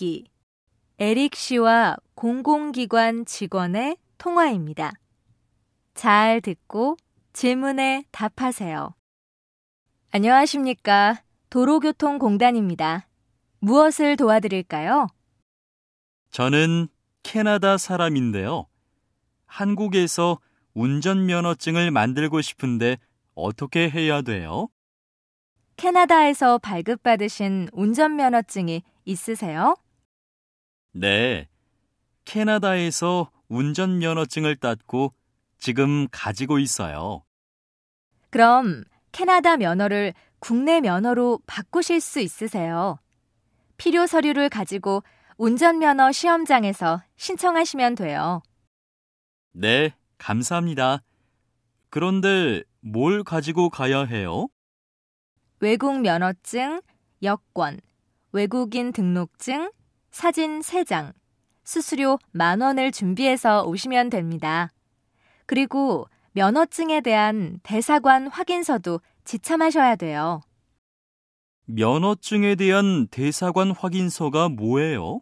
읽기 에릭 씨와 공공기관 직원의 통화입니다. 잘 듣고 질문에 답하세요. 안녕하십니까. 도로교통공단입니다. 무엇을 도와드릴까요? 저는 캐나다 사람인데요. 한국에서 운전면허증을 만들고 싶은데 어떻게 해야 돼요? 캐나다에서 발급받으신 운전면허증이 있으세요? 네. 캐나다에서 운전면허증을 땄고 지금 가지고 있어요. 그럼 캐나다 면허를 국내 면허로 바꾸실 수 있으세요. 필요 서류를 가지고 운전면허 시험장에서 신청하시면 돼요. 네, 감사합니다. 그런데 뭘 가지고 가야 해요? 외국 면허증, 여권, 외국인 등록증, 사진 3장, 수수료 만원을 준비해서 오시면 됩니다. 그리고 면허증에 대한 대사관 확인서도 지참하셔야 돼요. 면허증에 대한 대사관 확인서가 뭐예요?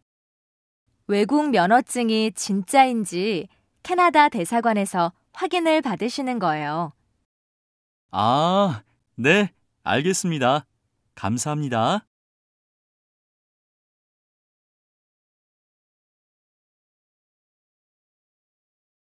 외국 면허증이 진짜인지 캐나다 대사관에서 확인을 받으시는 거예요. 아, 네, 알겠습니다. 감사합니다.